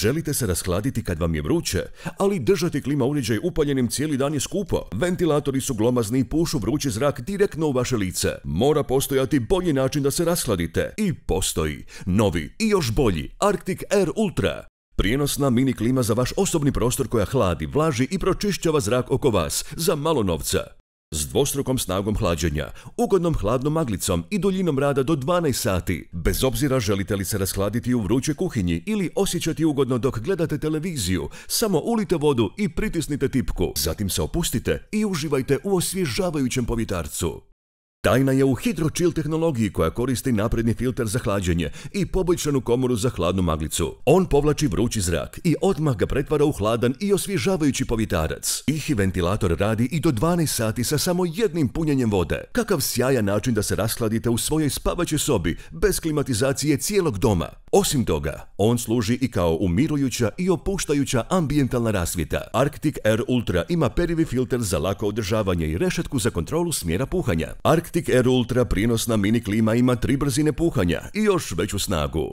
Želite se rashladiti kad vam je vruće, ali držati klima uređaj upaljenim cijeli dan je skupo. Ventilatori su glomazni i pušu vrući zrak direktno u vaše lice. Mora postojati bolji način da se raskladite. I postoji. Novi i još bolji Arctic Air Ultra. Prijenosna mini klima za vaš osobni prostor koja hladi, vlaži i pročišćava zrak oko vas za malo novca. S dvostrukom snagom hlađenja, ugodnom hladnom maglicom i duljinom rada do 12 sati. Bez obzira želite li se raskladiti u vrućoj kuhinji ili osjećati ugodno dok gledate televiziju, samo ulite vodu i pritisnite tipku. Zatim se opustite i uživajte u osvježavajućem povitarcu. Tajna je u HydroChill tehnologiji koja koristi napredni filter za hlađenje i poboljšanu komoru za hladnu maglicu. On povlači vrući zrak i odmah ga pretvara u hladan i osvježavajući povitarac. Ihi ventilator radi i do 12 sati sa samo jednim punjenjem vode. Kakav sjajan način da se raskladite u svojoj spavaćoj sobi bez klimatizacije cijelog doma. Osim toga, on služi i kao umirujuća i opuštajuća ambijentalna rasvjeta. Arctic Air Ultra ima perivi filter za lako održavanje i rešetku za kontrolu smjera puhanja. Arctic Air Ultra prinosna mini klima ima tri brzine puhanja i još veću snagu.